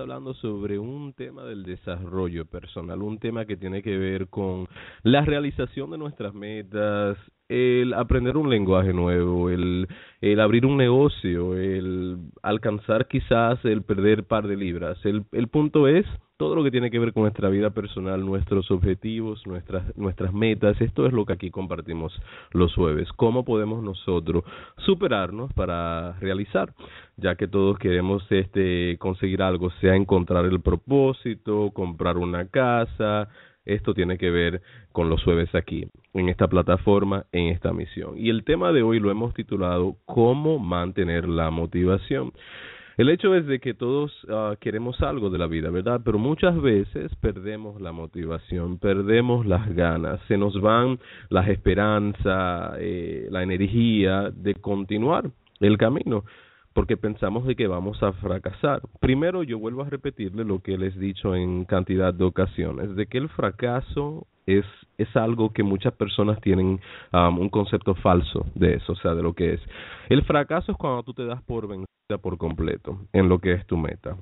hablando sobre un tema del desarrollo personal, un tema que tiene que ver con la realización de nuestras metas el aprender un lenguaje nuevo, el, el abrir un negocio, el alcanzar quizás el perder par de libras. El, el punto es todo lo que tiene que ver con nuestra vida personal, nuestros objetivos, nuestras, nuestras metas. Esto es lo que aquí compartimos los jueves. ¿Cómo podemos nosotros superarnos para realizar? Ya que todos queremos este, conseguir algo, sea encontrar el propósito, comprar una casa, esto tiene que ver con los jueves aquí, en esta plataforma, en esta misión. Y el tema de hoy lo hemos titulado ¿Cómo mantener la motivación? El hecho es de que todos ah, queremos algo de la vida, ¿verdad? Pero muchas veces perdemos la motivación, perdemos las ganas, se nos van las esperanzas, eh, la energía de continuar el camino porque pensamos de que vamos a fracasar. Primero, yo vuelvo a repetirle lo que les he dicho en cantidad de ocasiones, de que el fracaso es, es algo que muchas personas tienen um, un concepto falso de eso, o sea, de lo que es. El fracaso es cuando tú te das por vencida por completo en lo que es tu meta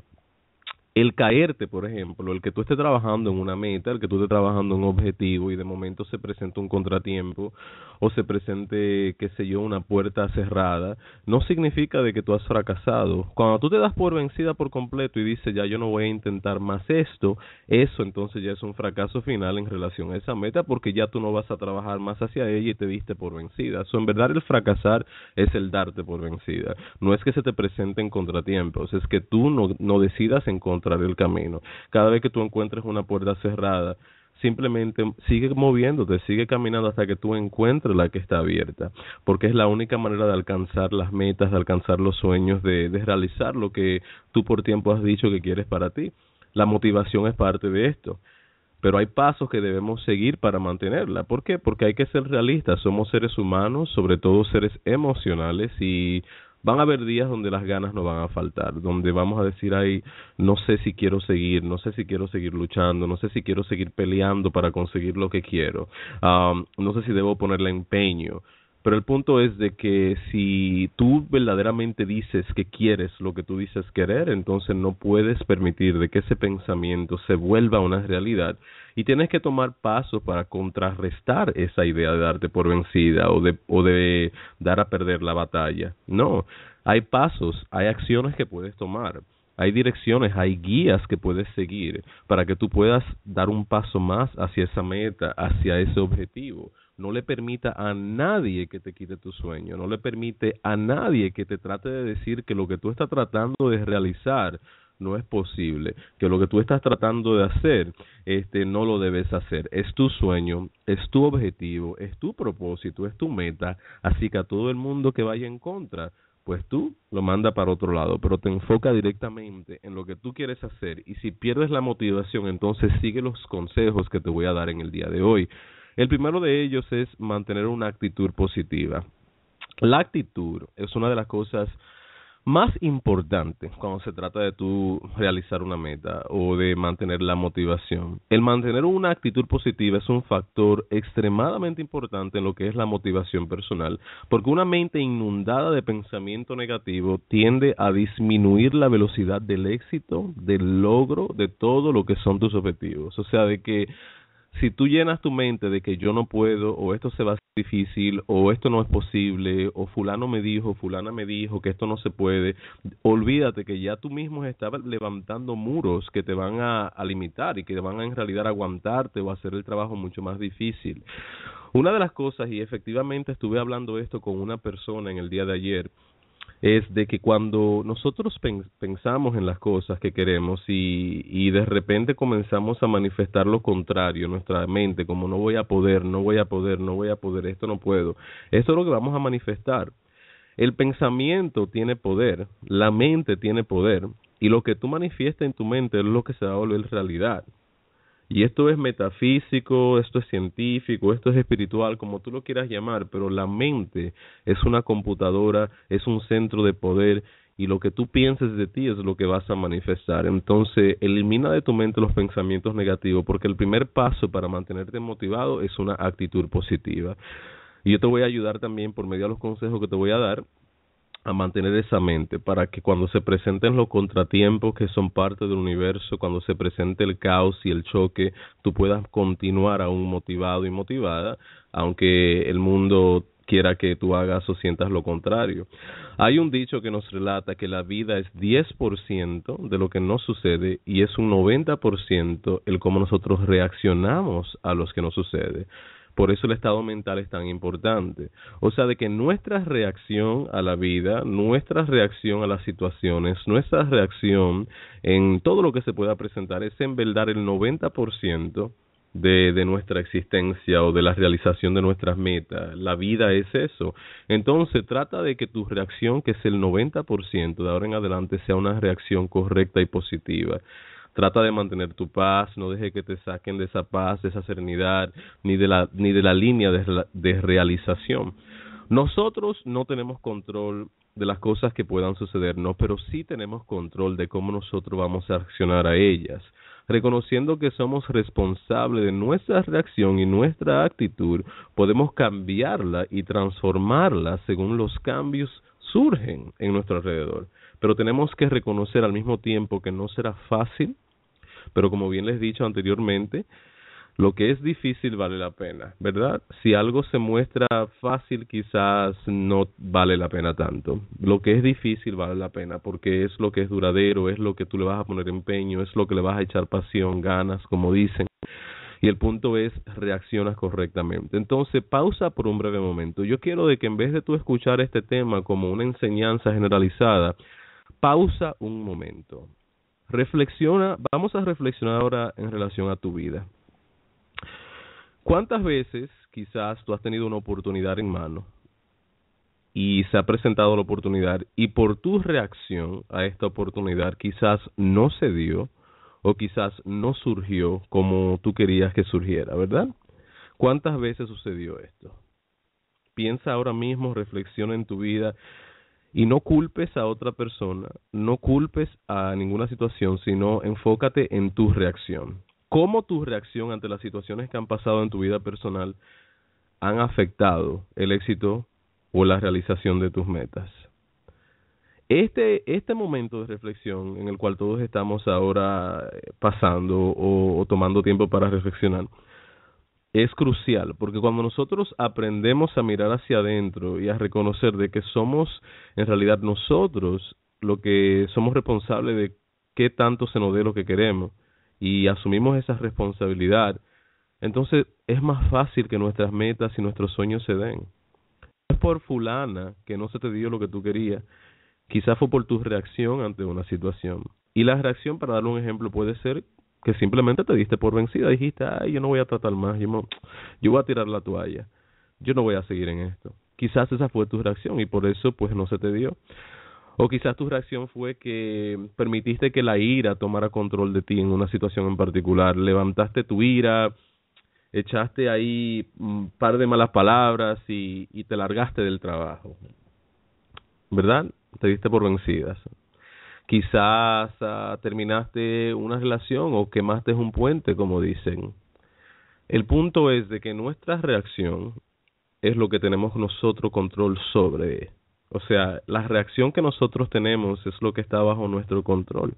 el caerte, por ejemplo, el que tú estés trabajando en una meta, el que tú estés trabajando en un objetivo y de momento se presenta un contratiempo o se presente, qué sé yo, una puerta cerrada, no significa de que tú has fracasado. Cuando tú te das por vencida por completo y dices, ya yo no voy a intentar más esto, eso entonces ya es un fracaso final en relación a esa meta porque ya tú no vas a trabajar más hacia ella y te diste por vencida. o en verdad el fracasar es el darte por vencida. No es que se te presenten contratiempos, es que tú no, no decidas en el camino. Cada vez que tú encuentres una puerta cerrada, simplemente sigue moviéndote, sigue caminando hasta que tú encuentres la que está abierta, porque es la única manera de alcanzar las metas, de alcanzar los sueños, de, de realizar lo que tú por tiempo has dicho que quieres para ti. La motivación es parte de esto pero hay pasos que debemos seguir para mantenerla. ¿Por qué? Porque hay que ser realistas, somos seres humanos, sobre todo seres emocionales y van a haber días donde las ganas no van a faltar, donde vamos a decir ahí, no sé si quiero seguir, no sé si quiero seguir luchando, no sé si quiero seguir peleando para conseguir lo que quiero, ah, no sé si debo ponerle empeño, pero el punto es de que si tú verdaderamente dices que quieres lo que tú dices querer, entonces no puedes permitir de que ese pensamiento se vuelva una realidad y tienes que tomar pasos para contrarrestar esa idea de darte por vencida o de, o de dar a perder la batalla. No, hay pasos, hay acciones que puedes tomar hay direcciones, hay guías que puedes seguir para que tú puedas dar un paso más hacia esa meta, hacia ese objetivo. No le permita a nadie que te quite tu sueño, no le permite a nadie que te trate de decir que lo que tú estás tratando de realizar no es posible, que lo que tú estás tratando de hacer, este no lo debes hacer. Es tu sueño, es tu objetivo, es tu propósito, es tu meta, así que a todo el mundo que vaya en contra pues tú lo manda para otro lado, pero te enfoca directamente en lo que tú quieres hacer y si pierdes la motivación, entonces sigue los consejos que te voy a dar en el día de hoy. El primero de ellos es mantener una actitud positiva. La actitud es una de las cosas más importante cuando se trata de tú realizar una meta o de mantener la motivación. El mantener una actitud positiva es un factor extremadamente importante en lo que es la motivación personal, porque una mente inundada de pensamiento negativo tiende a disminuir la velocidad del éxito, del logro, de todo lo que son tus objetivos. O sea, de que si tú llenas tu mente de que yo no puedo, o esto se va a hacer difícil, o esto no es posible, o fulano me dijo, fulana me dijo que esto no se puede, olvídate que ya tú mismo estás levantando muros que te van a, a limitar y que te van a en realidad aguantarte o hacer el trabajo mucho más difícil. Una de las cosas, y efectivamente estuve hablando esto con una persona en el día de ayer, es de que cuando nosotros pensamos en las cosas que queremos y, de repente comenzamos a manifestar lo contrario en nuestra mente, como no voy a poder, no voy a poder, no voy a poder, esto no puedo, esto es lo que vamos a manifestar. El pensamiento tiene poder, la mente tiene poder y lo que tú manifiestas en tu mente es lo que se va a volver realidad. Y esto es metafísico, esto es científico, esto es espiritual, como tú lo quieras llamar, pero la mente es una computadora, es un centro de poder y lo que tú pienses de ti es lo que vas a manifestar. Entonces, elimina de tu mente los pensamientos negativos porque el primer paso para mantenerte motivado es una actitud positiva. Y yo te voy a ayudar también por medio de los consejos que te voy a dar a mantener esa mente para que cuando se presenten los contratiempos que son parte del universo, cuando se presente el caos y el choque, tú puedas continuar aún motivado y motivada, aunque el mundo quiera que tú hagas o sientas lo contrario. Hay un dicho que nos relata que la vida es 10% de lo que nos sucede y es un 90% el cómo nosotros reaccionamos a lo que nos sucede. Por eso el estado mental es tan importante. O sea, de que nuestra reacción a la vida, nuestra reacción a las situaciones, nuestra reacción en todo lo que se pueda presentar es en el 90% de, de nuestra existencia o de la realización de nuestras metas. La vida es eso. Entonces trata de que tu reacción, que es el 90% de ahora en adelante, sea una reacción correcta y positiva. Trata de mantener tu paz, no deje que te saquen de esa paz, de esa serenidad, ni de la, ni de la línea de, de realización. Nosotros no tenemos control de las cosas que puedan sucedernos, pero sí tenemos control de cómo nosotros vamos a accionar a ellas, reconociendo que somos responsables de nuestra reacción y nuestra actitud, podemos cambiarla y transformarla según los cambios surgen en nuestro alrededor. Pero tenemos que reconocer al mismo tiempo que no será fácil, pero como bien les he dicho anteriormente, lo que es difícil vale la pena, ¿verdad? Si algo se muestra fácil, quizás no vale la pena tanto. Lo que es difícil vale la pena porque es lo que es duradero, es lo que tú le vas a poner empeño, es lo que le vas a echar pasión, ganas, como dicen. Y el punto es, reaccionas correctamente. Entonces, pausa por un breve momento. Yo quiero de que en vez de tú escuchar este tema como una enseñanza generalizada, pausa un momento. Reflexiona, vamos a reflexionar ahora en relación a tu vida. ¿Cuántas veces quizás tú has tenido una oportunidad en mano y se ha presentado la oportunidad y por tu reacción a esta oportunidad quizás no se dio o quizás no surgió como tú querías que surgiera, ¿verdad? ¿Cuántas veces sucedió esto? Piensa ahora mismo, reflexiona en tu vida y no culpes a otra persona, no culpes a ninguna situación, sino enfócate en tu reacción. ¿Cómo tu reacción ante las situaciones que han pasado en tu vida personal han afectado el éxito o la realización de tus metas? Este, este momento de reflexión en el cual todos estamos ahora eh, pasando o, o tomando tiempo para reflexionar, es crucial, porque cuando nosotros aprendemos a mirar hacia adentro y a reconocer de que somos en realidad nosotros lo que somos responsables de qué tanto se nos dé lo que queremos y asumimos esa responsabilidad, entonces es más fácil que nuestras metas y nuestros sueños se den. No es por fulana que no se te dio lo que tú querías, quizás fue por tu reacción ante una situación. Y la reacción, para darle un ejemplo, puede ser que simplemente te diste por vencida, dijiste, ay, yo no voy a tratar más, yo, yo voy a tirar la toalla, yo no voy a seguir en esto. Quizás esa fue tu reacción y por eso pues no se te dio. O quizás tu reacción fue que permitiste que la ira tomara control de ti en una situación en particular. Levantaste tu ira, echaste ahí un par de malas palabras y, y te largaste del trabajo. ¿Verdad? Te diste por vencidas quizás ah, terminaste una relación o quemaste un puente, como dicen. El punto es de que nuestra reacción es lo que tenemos nosotros control sobre. O sea, la reacción que nosotros tenemos es lo que está bajo nuestro control.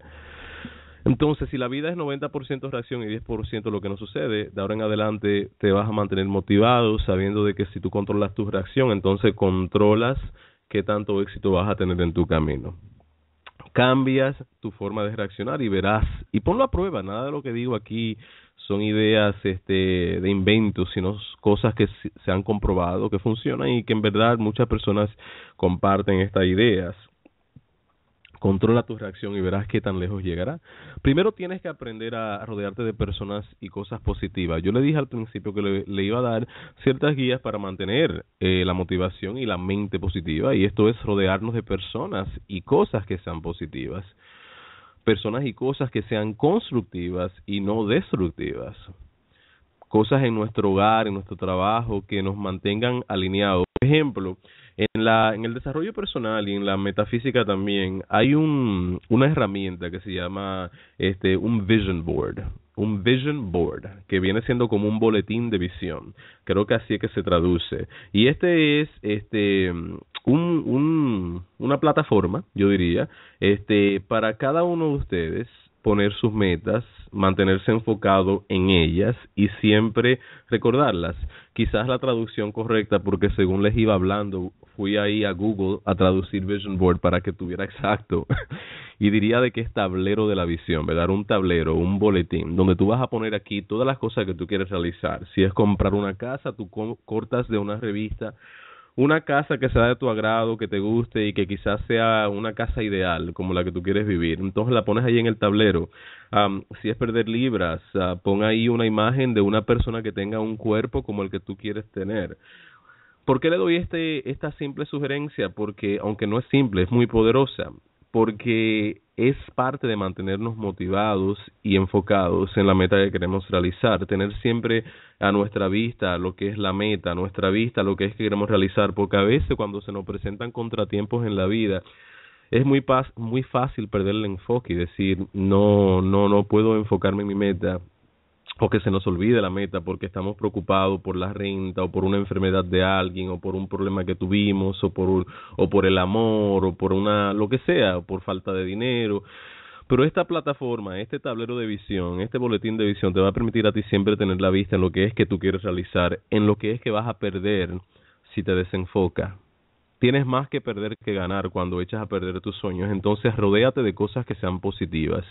Entonces, si la vida es 90% reacción y 10% lo que nos sucede, de ahora en adelante te vas a mantener motivado sabiendo de que si tú controlas tu reacción, entonces controlas qué tanto éxito vas a tener en tu camino cambias tu forma de reaccionar y verás, y ponlo a prueba, nada de lo que digo aquí son ideas este, de inventos, sino cosas que se han comprobado, que funcionan y que en verdad muchas personas comparten estas ideas. Controla tu reacción y verás qué tan lejos llegará. Primero tienes que aprender a rodearte de personas y cosas positivas. Yo le dije al principio que le, iba a dar ciertas guías para mantener eh, la motivación y la mente positiva y esto es rodearnos de personas y cosas que sean positivas. Personas y cosas que sean constructivas y no destructivas. Cosas en nuestro hogar, en nuestro trabajo que nos mantengan alineados. Por ejemplo, en, la, en el desarrollo personal y en la metafísica también hay un, una herramienta que se llama este, un vision board, un vision board, que viene siendo como un boletín de visión. Creo que así es que se traduce. Y este es este un, un, una plataforma, yo diría, este para cada uno de ustedes poner sus metas, mantenerse enfocado en ellas y siempre recordarlas. Quizás la traducción correcta, porque según les iba hablando, fui ahí a Google a traducir Vision Board para que tuviera exacto. y diría de que es tablero de la visión, ¿verdad? Un tablero, un boletín, donde tú vas a poner aquí todas las cosas que tú quieres realizar. Si es comprar una casa, tú cortas de una revista una casa que sea de tu agrado, que te guste y que quizás sea una casa ideal como la que tú quieres vivir. Entonces la pones ahí en el tablero. si es perder libras, ah, pon ahí una imagen de una persona que tenga un cuerpo como el que tú quieres tener. ¿Por qué le doy este, esta simple sugerencia? Porque aunque no es simple, es muy poderosa porque es parte de mantenernos motivados y enfocados en la meta que queremos realizar, tener siempre a nuestra vista lo que es la meta, a nuestra vista lo que es que queremos realizar, porque a veces cuando se nos presentan contratiempos en la vida, es muy, muy fácil perder el enfoque y decir, no, no, no puedo enfocarme en mi meta, o que se nos olvide la meta porque estamos preocupados por la renta o por una enfermedad de alguien o por un problema que tuvimos o por o por el amor o por una lo que sea o por falta de dinero pero esta plataforma, este tablero de visión, este boletín de visión te va a permitir a ti siempre tener la vista en lo que es que tú quieres realizar, en lo que es que vas a perder si te desenfoca. Tienes más que perder que ganar cuando echas a perder tus sueños, entonces rodéate de cosas que sean positivas.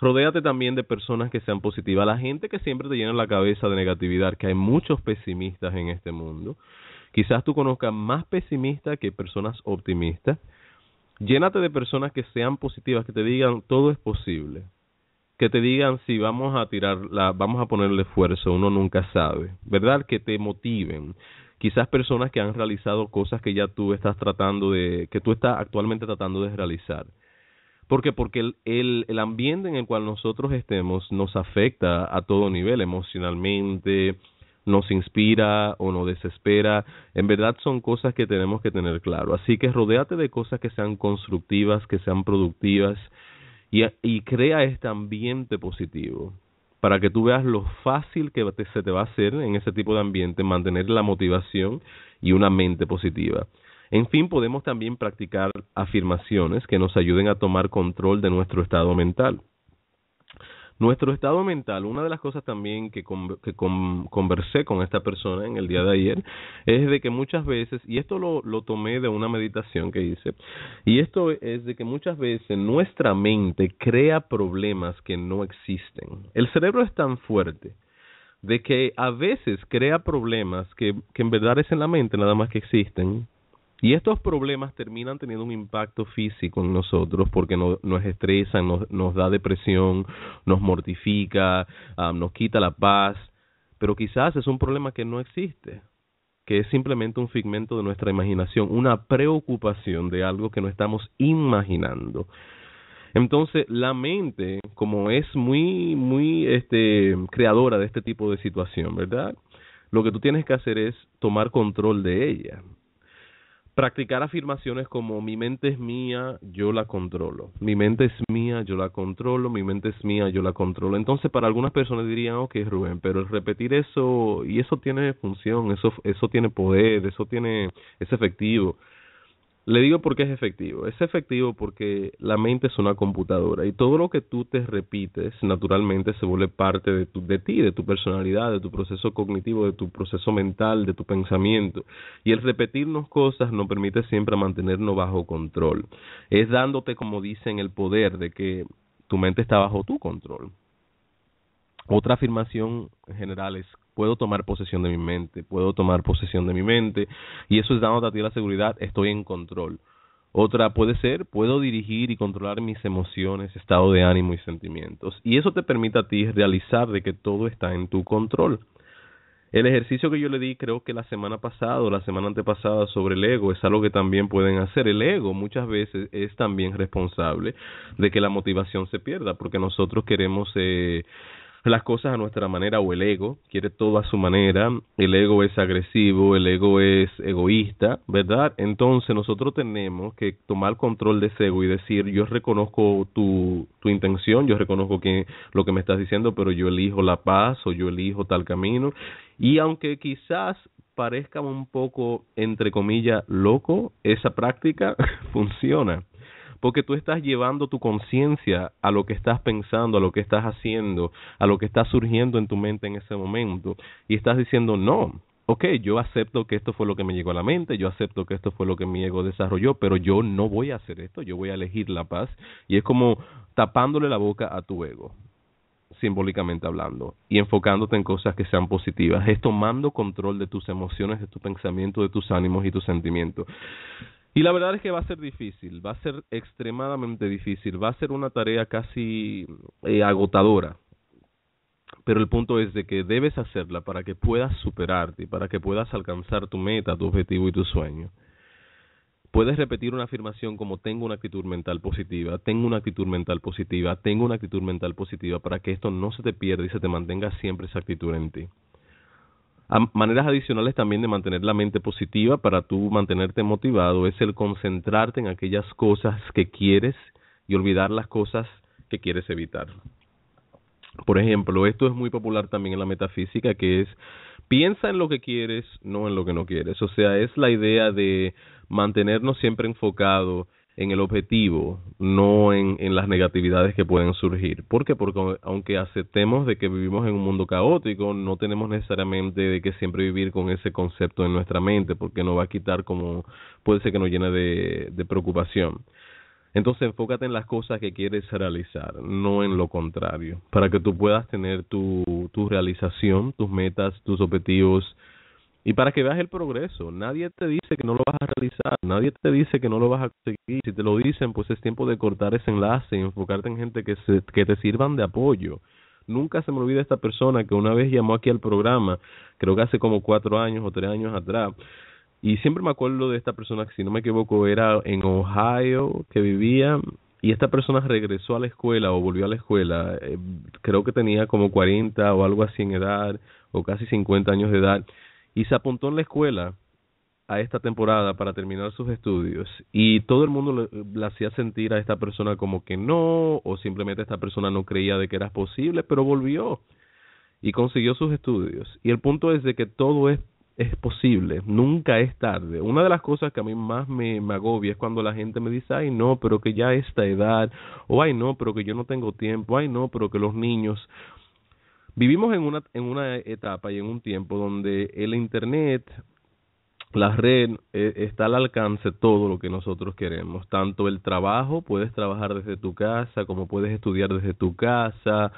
Rodéate también de personas que sean positivas. La gente que siempre te llena la cabeza de negatividad, que hay muchos pesimistas en este mundo. Quizás tú conozcas más pesimistas que personas optimistas. Llénate de personas que sean positivas, que te digan todo es posible. Que te digan si vamos a tirar la, vamos a ponerle esfuerzo, uno nunca sabe, ¿verdad? Que te motiven quizás personas que han realizado cosas que ya tú estás tratando de, que tú estás actualmente tratando de realizar. ¿Por qué? Porque el, ambiente en el cual nosotros estemos nos afecta a todo nivel, emocionalmente, nos inspira o nos desespera. En verdad son cosas que tenemos que tener claro. Así que rodéate de cosas que sean constructivas, que sean productivas y, y crea este ambiente positivo para que tú veas lo fácil que se te va a hacer en ese tipo de ambiente mantener la motivación y una mente positiva. En fin, podemos también practicar afirmaciones que nos ayuden a tomar control de nuestro estado mental. Nuestro estado mental, una de las cosas también que, conversé con esta persona en el día de ayer, es de que muchas veces, y esto lo, lo tomé de una meditación que hice, y esto es de que muchas veces nuestra mente crea problemas que no existen. El cerebro es tan fuerte de que a veces crea problemas que, que en verdad es en la mente nada más que existen, y estos problemas terminan teniendo un impacto físico en nosotros porque nos estresan, nos, da depresión, nos mortifica, ah, nos quita la paz, pero quizás es un problema que no existe, que es simplemente un figmento de nuestra imaginación, una preocupación de algo que no estamos imaginando. Entonces, la mente, como es muy, muy este, creadora de este tipo de situación, ¿verdad? Lo que tú tienes que hacer es tomar control de ella practicar afirmaciones como mi mente es mía, yo la controlo. Mi mente es mía, yo la controlo. Mi mente es mía, yo la controlo. Entonces, para algunas personas dirían, ok, Rubén, pero el repetir eso, y eso tiene función, eso, eso tiene poder, eso tiene, es efectivo. Le digo porque es efectivo. Es efectivo porque la mente es una computadora y todo lo que tú te repites naturalmente se vuelve parte de, tu, de ti, de tu personalidad, de tu proceso cognitivo, de tu proceso mental, de tu pensamiento. Y el repetirnos cosas nos permite siempre mantenernos bajo control. Es dándote, como dicen, el poder de que tu mente está bajo tu control. Otra afirmación general es puedo tomar posesión de mi mente, puedo tomar posesión de mi mente, y eso es dándote a ti la seguridad, estoy en control. Otra puede ser, puedo dirigir y controlar mis emociones, estado de ánimo y sentimientos. Y eso te permite a ti realizar de que todo está en tu control. El ejercicio que yo le di creo que la semana pasada o la semana antepasada sobre el ego es algo que también pueden hacer. El ego muchas veces es también responsable de que la motivación se pierda porque nosotros queremos eh, las cosas a nuestra manera o el ego, quiere todo a su manera, el ego es agresivo, el ego es egoísta, ¿verdad? Entonces nosotros tenemos que tomar control de ese ego y decir, yo reconozco tu, tu intención, yo reconozco que, lo que me estás diciendo, pero yo elijo la paz o yo elijo tal camino. Y aunque quizás parezca un poco, entre comillas, loco, esa práctica funciona porque tú estás llevando tu conciencia a lo que estás pensando, a lo que estás haciendo, a lo que está surgiendo en tu mente en ese momento, y estás diciendo, no, ok, yo acepto que esto fue lo que me llegó a la mente, yo acepto que esto fue lo que mi ego desarrolló, pero yo no voy a hacer esto, yo voy a elegir la paz, y es como tapándole la boca a tu ego simbólicamente hablando, y enfocándote en cosas que sean positivas, es tomando control de tus emociones, de tu pensamiento, de tus ánimos y tus sentimientos. Y la verdad es que va a ser difícil, va a ser extremadamente difícil, va a ser una tarea casi eh, agotadora. Pero el punto es de que debes hacerla para que puedas superarte, para que puedas alcanzar tu meta, tu objetivo y tu sueño. Puedes repetir una afirmación como tengo una actitud mental positiva, tengo una actitud mental positiva, tengo una actitud mental positiva para que esto no se te pierda y se te mantenga siempre esa actitud en ti maneras adicionales también de mantener la mente positiva para tú mantenerte motivado es el concentrarte en aquellas cosas que quieres y olvidar las cosas que quieres evitar. Por ejemplo, esto es muy popular también en la metafísica, que es piensa en lo que quieres, no en lo que no quieres. O sea, es la idea de mantenernos siempre enfocados en el objetivo, no en, en, las negatividades que pueden surgir. ¿Por qué? Porque aunque aceptemos de que vivimos en un mundo caótico, no tenemos necesariamente de que siempre vivir con ese concepto en nuestra mente, porque nos va a quitar como, puede ser que nos llene de, de preocupación. Entonces enfócate en las cosas que quieres realizar, no en lo contrario, para que tú puedas tener tu, tu realización, tus metas, tus objetivos, y para que veas el progreso, nadie te dice que no lo vas a realizar, nadie te dice que no lo vas a conseguir. Si te lo dicen, pues es tiempo de cortar ese enlace y enfocarte en gente que, se, que te sirvan de apoyo. Nunca se me olvida esta persona que una vez llamó aquí al programa, creo que hace como cuatro años o tres años atrás. Y siempre me acuerdo de esta persona que, si no me equivoco, era en Ohio que vivía. Y esta persona regresó a la escuela o volvió a la escuela. Eh, creo que tenía como 40 o algo así en edad, o casi 50 años de edad y se apuntó en la escuela a esta temporada para terminar sus estudios y todo el mundo le, hacía sentir a esta persona como que no o simplemente esta persona no creía de que era posible, pero volvió y consiguió sus estudios. Y el punto es de que todo es, es posible, nunca es tarde. Una de las cosas que a mí más me, agobia es cuando la gente me dice, ay no, pero que ya esta edad, o ay no, pero que yo no tengo tiempo, ay no, pero que los niños, Vivimos en una, en una etapa y en un tiempo donde el Internet, la red, e, está al alcance todo lo que nosotros queremos. Tanto el trabajo, puedes trabajar desde tu casa, como puedes estudiar desde tu casa.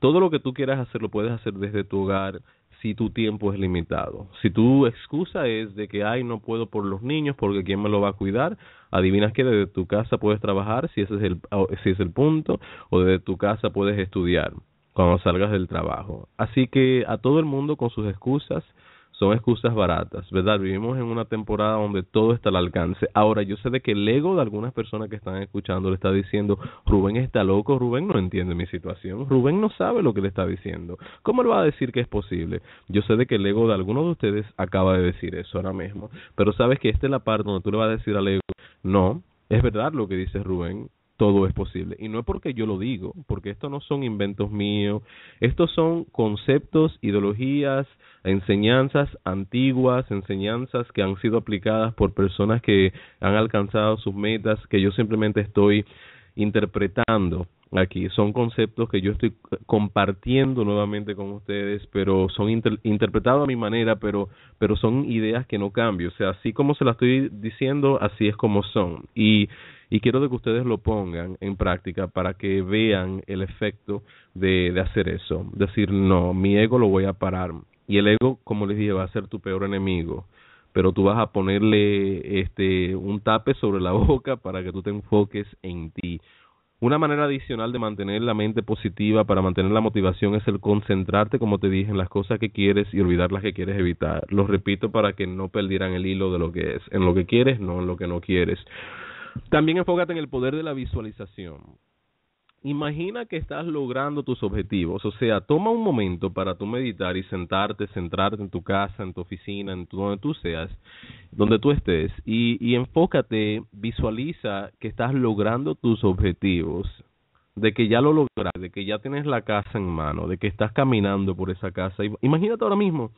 Todo lo que tú quieras hacer lo puedes hacer desde tu hogar si tu tiempo es limitado. Si tu excusa es de que, ay, no puedo por los niños porque quién me lo va a cuidar, adivinas que desde tu casa puedes trabajar si ese es el, si es el punto, o desde tu casa puedes estudiar cuando salgas del trabajo. Así que a todo el mundo con sus excusas, son excusas baratas, ¿verdad? Vivimos en una temporada donde todo está al alcance. Ahora, yo sé de que el ego de algunas personas que están escuchando le está diciendo, Rubén está loco, Rubén no entiende mi situación, Rubén no sabe lo que le está diciendo. ¿Cómo le va a decir que es posible? Yo sé de que el ego de algunos de ustedes acaba de decir eso ahora mismo, pero sabes que esta es la parte donde tú le vas a decir al ego, no, es verdad lo que dice Rubén, todo es posible. Y no es porque yo lo digo, porque estos no son inventos míos, estos son conceptos, ideologías, enseñanzas antiguas, enseñanzas que han sido aplicadas por personas que han alcanzado sus metas, que yo simplemente estoy interpretando aquí. Son conceptos que yo estoy compartiendo nuevamente con ustedes, pero son interpretados a mi manera, pero, pero son ideas que no cambio. O sea, así como se las estoy diciendo, así es como son. Y y quiero que ustedes lo pongan en práctica para que vean el efecto de, de hacer eso. Decir, no, mi ego lo voy a parar. Y el ego, como les dije, va a ser tu peor enemigo pero tú vas a ponerle este un tape sobre la boca para que tú te enfoques en ti. Una manera adicional de mantener la mente positiva para mantener la motivación es el concentrarte, como te dije, en las cosas que quieres y olvidar las que quieres evitar. Lo repito para que no perdieran el hilo de lo que es, en lo que quieres, no en lo que no quieres. También enfócate en el poder de la visualización. Imagina que estás logrando tus objetivos, o sea, toma un momento para tú meditar y sentarte, centrarte en tu casa, en tu oficina, en donde tú seas, donde tú estés, y, enfócate, visualiza que estás logrando tus objetivos, de que ya lo logras de que ya tienes la casa en mano, de que estás caminando por esa casa. Imagínate ahora mismo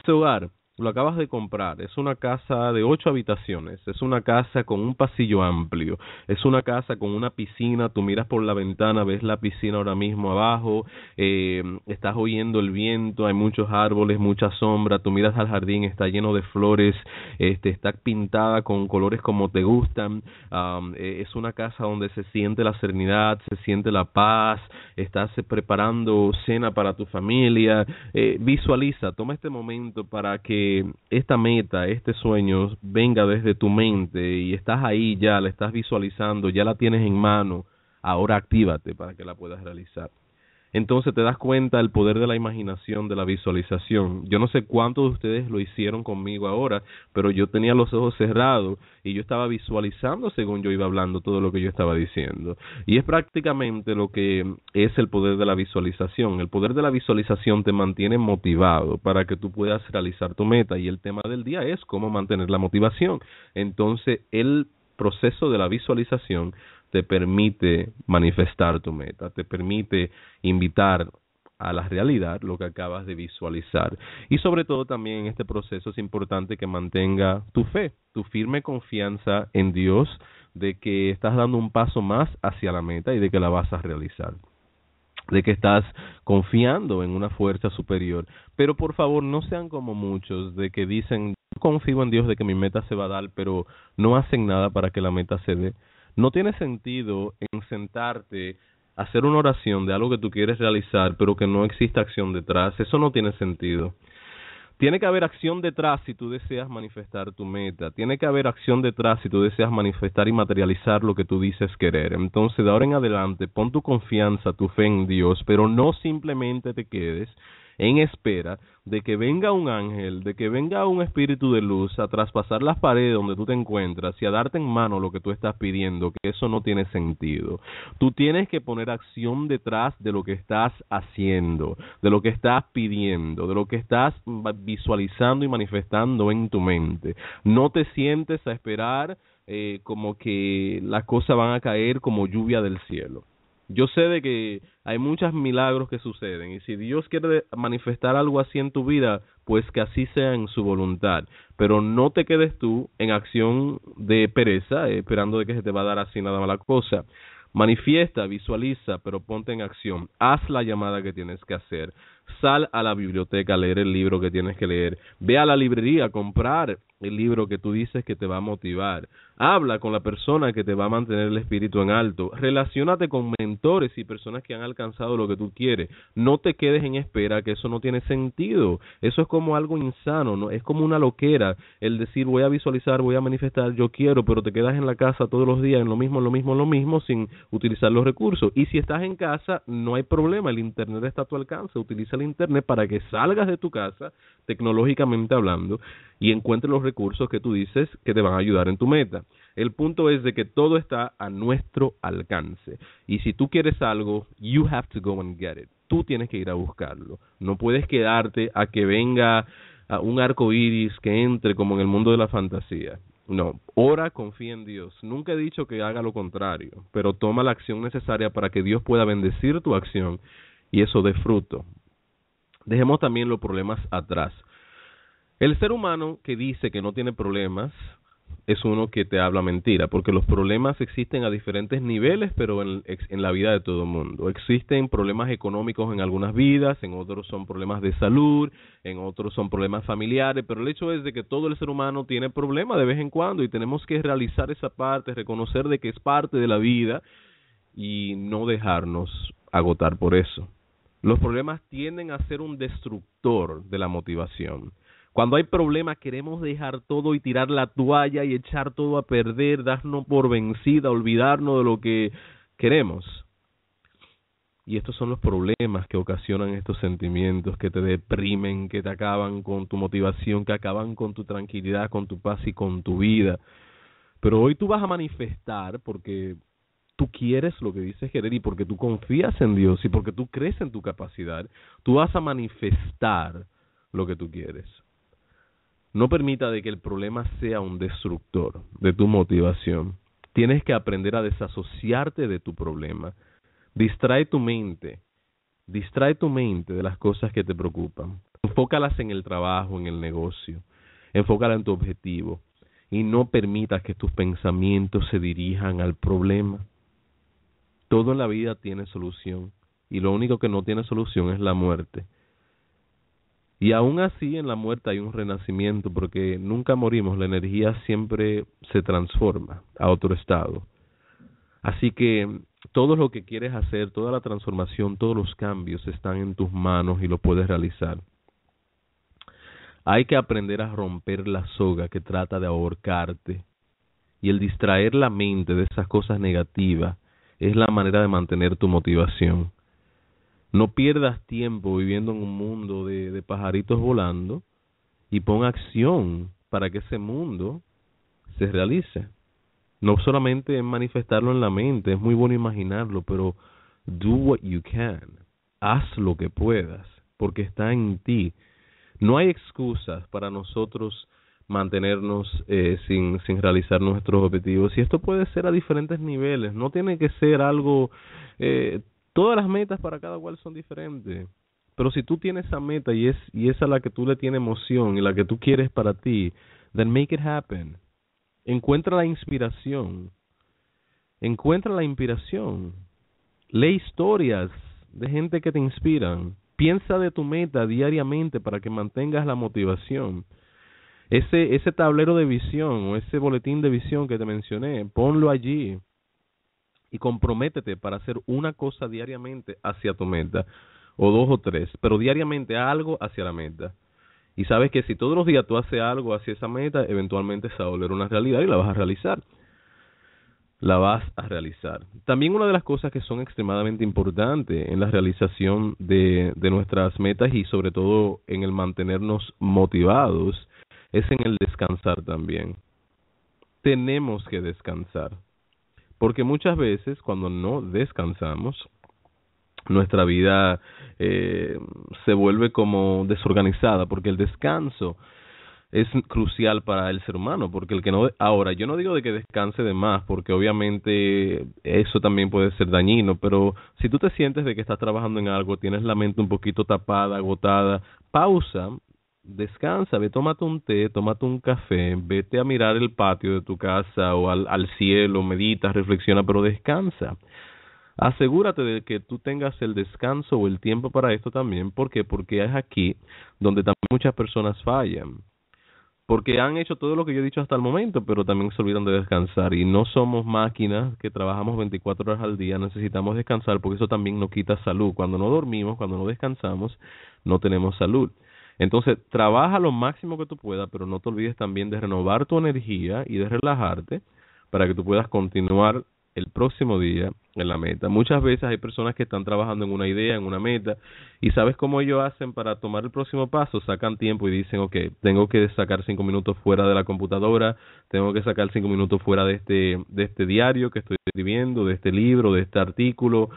ese hogar lo acabas de comprar, es una casa de ocho habitaciones, es una casa con un pasillo amplio, es una casa con una piscina, tú miras por la ventana, ves la piscina ahora mismo abajo, eh, estás oyendo el viento, hay muchos árboles, mucha sombra, tú miras al jardín, está lleno de flores, este, está pintada con colores como te gustan, eh, es una casa donde se siente la serenidad, se siente la paz, estás eh, preparando cena para tu familia, visualiza, toma este momento para que esta meta, este sueño venga desde tu mente y estás ahí ya, la estás visualizando, ya la tienes en mano, ahora actívate para que la puedas realizar. Entonces te das cuenta del poder de la imaginación, de la visualización. Yo no sé cuántos de ustedes lo hicieron conmigo ahora, pero yo tenía los ojos cerrados y yo estaba visualizando según yo iba hablando todo lo que yo estaba diciendo. Y es prácticamente lo que es el poder de la visualización. El poder de la visualización te mantiene motivado para que tú puedas realizar tu meta y el tema del día es cómo mantener la motivación. Entonces el proceso de la visualización te permite manifestar tu meta, te permite invitar a la realidad lo que acabas de visualizar. Y sobre todo también en este proceso es importante que mantenga tu fe, tu firme confianza en Dios de que estás dando un paso más hacia la meta y de que la vas a realizar de que estás confiando en una fuerza superior. Pero por favor, no sean como muchos de que dicen, confío en Dios de que mi meta se va a dar, pero no hacen nada para que la meta se dé. No tiene sentido en sentarte a hacer una oración de algo que tú quieres realizar, pero que no exista acción detrás. Eso no tiene sentido. Tiene que haber acción detrás si tú deseas manifestar tu meta. Tiene que haber acción detrás si tú deseas manifestar y materializar lo que tú dices querer. Entonces, de ahora en adelante, pon tu confianza, tu fe en Dios, pero no simplemente te quedes en espera de que venga un ángel, de que venga un espíritu de luz a traspasar las paredes donde tú te encuentras y a darte en mano lo que tú estás pidiendo, que eso no tiene sentido. Tú tienes que poner acción detrás de lo que estás haciendo, de lo que estás pidiendo, de lo que estás visualizando y manifestando en tu mente. No te sientes a esperar eh, como que las cosas van a caer como lluvia del cielo. Yo sé de que hay muchos milagros que suceden y si Dios quiere manifestar algo así en tu vida, pues que así sea en su voluntad. Pero no te quedes tú en acción de pereza, esperando de que se te va a dar así nada mala cosa. Manifiesta, visualiza, pero ponte en acción. Haz la llamada que tienes que hacer sal a la biblioteca a leer el libro que tienes que leer, ve a la librería a comprar el libro que tú dices que te va a motivar, habla con la persona que te va a mantener el espíritu en alto, relacionate con mentores y personas que han alcanzado lo que tú quieres, no te quedes en espera, que eso no tiene sentido, eso es como algo insano, no es como una loquera el decir voy a visualizar, voy a manifestar, yo quiero, pero te quedas en la casa todos los días en lo mismo, lo mismo, lo mismo sin utilizar los recursos y si estás en casa no hay problema, el internet está a tu alcance, utiliza Internet para que salgas de tu casa, tecnológicamente hablando, y encuentres los recursos que tú dices que te van a ayudar en tu meta. El punto es de que todo está a nuestro alcance. Y si tú quieres algo, you have to go and get it. Tú tienes que ir a buscarlo. No puedes quedarte a que venga a un arco iris que entre como en el mundo de la fantasía. No, ora, confía en Dios. Nunca he dicho que haga lo contrario, pero toma la acción necesaria para que Dios pueda bendecir tu acción y eso dé fruto. Dejemos también los problemas atrás. El ser humano que dice que no tiene problemas es uno que te habla mentira, porque los problemas existen a diferentes niveles, pero en, la vida de todo el mundo. Existen problemas económicos en algunas vidas, en otros son problemas de salud, en otros son problemas familiares, pero el hecho es de que todo el ser humano tiene problemas de vez en cuando y tenemos que realizar esa parte, reconocer de que es parte de la vida y no dejarnos agotar por eso. Los problemas tienden a ser un destructor de la motivación. Cuando hay problemas queremos dejar todo y tirar la toalla y echar todo a perder, darnos por vencida, olvidarnos de lo que queremos. Y estos son los problemas que ocasionan estos sentimientos que te deprimen, que te acaban con tu motivación, que acaban con tu tranquilidad, con tu paz y con tu vida. Pero hoy tú vas a manifestar, porque tú quieres lo que dices querer y porque tú confías en Dios y porque tú crees en tu capacidad, tú vas a manifestar lo que tú quieres. No permita de que el problema sea un destructor de tu motivación. Tienes que aprender a desasociarte de tu problema. Distrae tu mente. Distrae tu mente de las cosas que te preocupan. Enfócalas en el trabajo, en el negocio. Enfócala en tu objetivo. Y no permitas que tus pensamientos se dirijan al problema. Todo en la vida tiene solución y lo único que no tiene solución es la muerte. Y aún así en la muerte hay un renacimiento porque nunca morimos, la energía siempre se transforma a otro estado. Así que todo lo que quieres hacer, toda la transformación, todos los cambios están en tus manos y lo puedes realizar. Hay que aprender a romper la soga que trata de ahorcarte y el distraer la mente de esas cosas negativas es la manera de mantener tu motivación. No pierdas tiempo viviendo en un mundo de, pajaritos volando y pon acción para que ese mundo se realice. No solamente es manifestarlo en la mente, es muy bueno imaginarlo, pero do what you can. Haz lo que puedas, porque está en ti. No hay excusas para nosotros mantenernos eh, sin, sin realizar nuestros objetivos. Y esto puede ser a diferentes niveles, no tiene que ser algo, eh, todas las metas para cada cual son diferentes, pero si tú tienes esa meta y es, y es a la que tú le tienes emoción y la que tú quieres para ti, then make it happen. Encuentra la inspiración, encuentra la inspiración, lee historias de gente que te inspiran, piensa de tu meta diariamente para que mantengas la motivación ese, ese tablero de visión o ese boletín de visión que te mencioné, ponlo allí y comprométete para hacer una cosa diariamente hacia tu meta, o dos o tres, pero diariamente algo hacia la meta. Y sabes que si todos los días tú haces algo hacia esa meta, eventualmente se va a volver una realidad y la vas a realizar. La vas a realizar. También una de las cosas que son extremadamente importantes en la realización de, de nuestras metas y sobre todo en el mantenernos motivados es en el descansar también. Tenemos que descansar, porque muchas veces cuando no descansamos, nuestra vida eh, se vuelve como desorganizada, porque el descanso es crucial para el ser humano, porque el que no ahora yo no digo de que descanse de más, porque obviamente eso también puede ser dañino, pero si tú te sientes de que estás trabajando en algo, tienes la mente un poquito tapada, agotada, pausa descansa, ve, tómate un té, tómate un café, vete a mirar el patio de tu casa o al, cielo, medita, reflexiona, pero descansa. Asegúrate de que tú tengas el descanso o el tiempo para esto también. ¿Por qué? Porque es aquí donde también muchas personas fallan. Porque han hecho todo lo que yo he dicho hasta el momento, pero también se olvidan de descansar. Y no somos máquinas que trabajamos 24 horas al día, necesitamos descansar porque eso también nos quita salud. Cuando no dormimos, cuando no descansamos, no tenemos salud. Entonces, trabaja lo máximo que tú puedas, pero no te olvides también de renovar tu energía y de relajarte para que tú puedas continuar el próximo día en la meta. Muchas veces hay personas que están trabajando en una idea, en una meta, y sabes cómo ellos hacen para tomar el próximo paso, sacan tiempo y dicen, ok, tengo que sacar cinco minutos fuera de la computadora, tengo que sacar cinco minutos fuera de este, de este diario que estoy escribiendo, de este libro, de este artículo,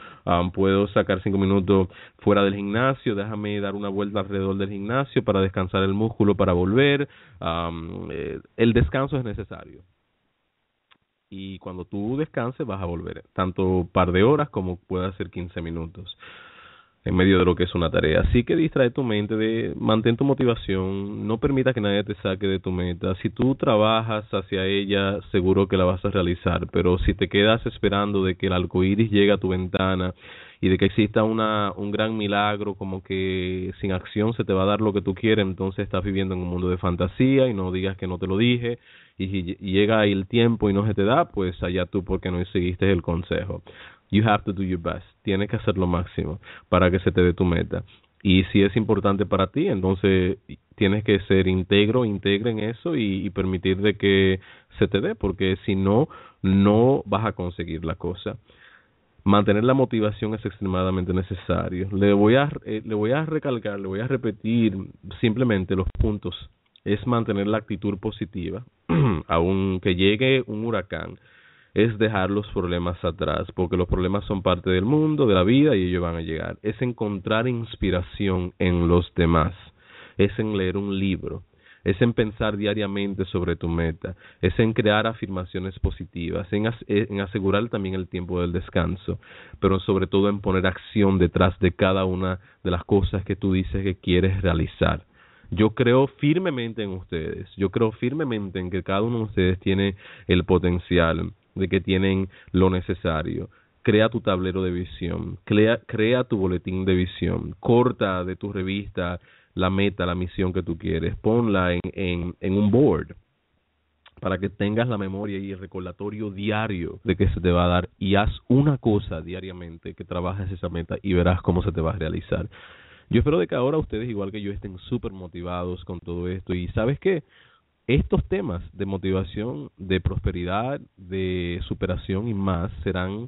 puedo sacar cinco minutos fuera del gimnasio, déjame dar una vuelta alrededor del gimnasio para descansar el músculo, para volver, eh, el descanso es necesario y cuando tú descanses vas a volver, tanto par de horas como puede ser 15 minutos en medio de lo que es una tarea. Así que distrae tu mente, de, mantén tu motivación, no permita que nadie te saque de tu meta. Si tú trabajas hacia ella, seguro que la vas a realizar, pero si te quedas esperando de que el arco iris llegue a tu ventana y de que exista una, un gran milagro, como que sin acción se te va a dar lo que tú quieres, entonces estás viviendo en un mundo de fantasía y no digas que no te lo dije y llega el tiempo y no se te da, pues allá tú porque no seguiste el consejo. You have to do your best. Tienes que hacer lo máximo para que se te dé tu meta. Y si es importante para ti, entonces tienes que ser íntegro, integre en eso y, permitir de que se te dé, porque si no, no vas a conseguir la cosa. Mantener la motivación es extremadamente necesario. Le voy a, eh, le voy a recalcar, le voy a repetir simplemente los puntos. Es mantener la actitud positiva, aunque llegue un huracán, es dejar los problemas atrás, porque los problemas son parte del mundo, de la vida y ellos van a llegar. Es encontrar inspiración en los demás, es en leer un libro, es en pensar diariamente sobre tu meta, es en crear afirmaciones positivas, en, eh, en, asegurar también el tiempo del descanso, pero sobre todo en poner acción detrás de cada una de las cosas que tú dices que quieres realizar. Yo creo firmemente en ustedes, yo creo firmemente en que cada uno de ustedes tiene el potencial, de que tienen lo necesario. Crea tu tablero de visión, crea, tu boletín de visión, corta de tu revista la meta, la misión que tú quieres, ponla en, en, en un board para que tengas la memoria y el recordatorio diario de que se te va a dar y haz una cosa diariamente que trabajes esa meta y verás cómo se te va a realizar. Yo espero de que ahora ustedes, igual que yo, estén súper motivados con todo esto. Y sabes qué, estos temas de motivación, de prosperidad, de superación y más serán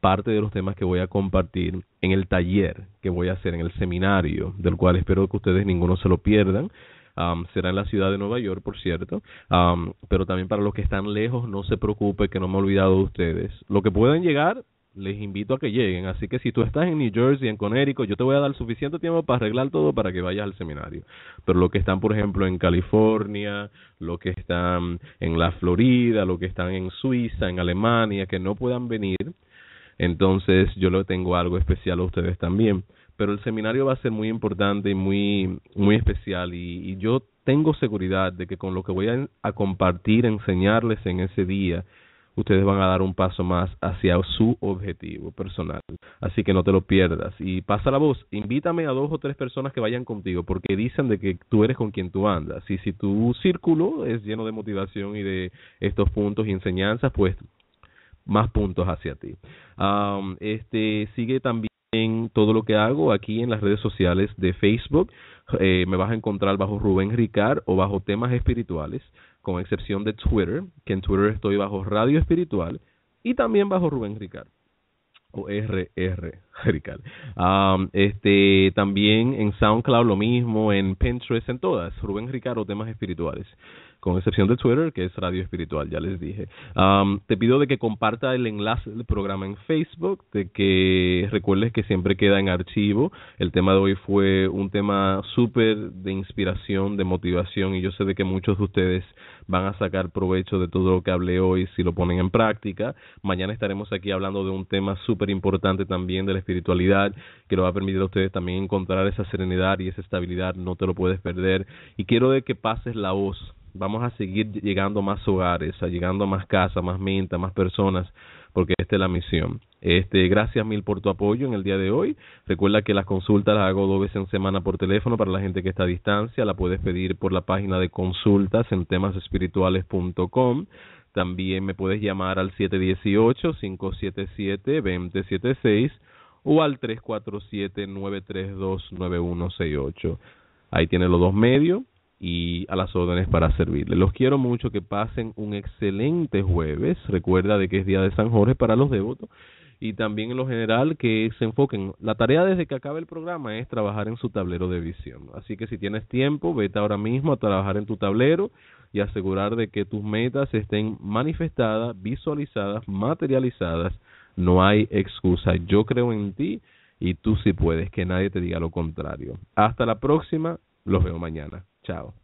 parte de los temas que voy a compartir en el taller que voy a hacer en el seminario, del cual espero que ustedes ninguno se lo pierdan. Um, será en la ciudad de Nueva York, por cierto. Um, pero también para los que están lejos, no se preocupe que no me he olvidado de ustedes. Lo que puedan llegar, les invito a que lleguen. Así que si tú estás en New Jersey, en Connecticut, yo te voy a dar suficiente tiempo para arreglar todo para que vayas al seminario. Pero los que están, por ejemplo, en California, los que están en la Florida, los que están en Suiza, en Alemania, que no puedan venir, entonces yo le tengo algo especial a ustedes también. Pero el seminario va a ser muy importante y muy, muy especial y, yo tengo seguridad de que con lo que voy a, compartir, enseñarles en ese día, ustedes van a dar un paso más hacia su objetivo personal. Así que no te lo pierdas. Y pasa la voz, invítame a dos o tres personas que vayan contigo, porque dicen de que tú eres con quien tú andas. Y si tu círculo es lleno de motivación y de estos puntos y enseñanzas, pues más puntos hacia ti. este sigue también todo lo que hago aquí en las redes sociales de Facebook. Eh, me vas a encontrar bajo Rubén Ricard o bajo temas espirituales con excepción de Twitter, que en Twitter estoy bajo Radio Espiritual y también bajo Rubén Ricard o RR Ricardo. este, también en SoundCloud lo mismo, en Pinterest, en todas, Rubén Ricardo, temas espirituales con excepción de Twitter, que es Radio Espiritual, ya les dije. Um, te pido de que comparta el enlace del programa en Facebook, de que recuerdes que siempre queda en archivo. El tema de hoy fue un tema súper de inspiración, de motivación, y yo sé de que muchos de ustedes van a sacar provecho de todo lo que hablé hoy si lo ponen en práctica. Mañana estaremos aquí hablando de un tema súper importante también de la espiritualidad, que lo va a permitir a ustedes también encontrar esa serenidad y esa estabilidad, no te lo puedes perder. Y quiero de que pases la voz vamos a seguir llegando a más hogares, a llegando más casas, más minta, más personas, porque esta es la misión. Este, gracias mil por tu apoyo en el día de hoy. Recuerda que las consultas las hago dos veces en semana por teléfono para la gente que está a distancia. La puedes pedir por la página de consultas en temasespirituales.com. También me puedes llamar al 718-577-2076 o al 347-932-9168. Ahí tienes los dos medios y a las órdenes para servirle. Los quiero mucho, que pasen un excelente jueves. Recuerda de que es día de San Jorge para los devotos y también en lo general que se enfoquen. La tarea desde que acabe el programa es trabajar en su tablero de visión. Así que si tienes tiempo, vete ahora mismo a trabajar en tu tablero y asegurar de que tus metas estén manifestadas, visualizadas, materializadas. No hay excusa. Yo creo en ti y tú sí puedes, que nadie te diga lo contrario. Hasta la próxima, los veo mañana. Ciao.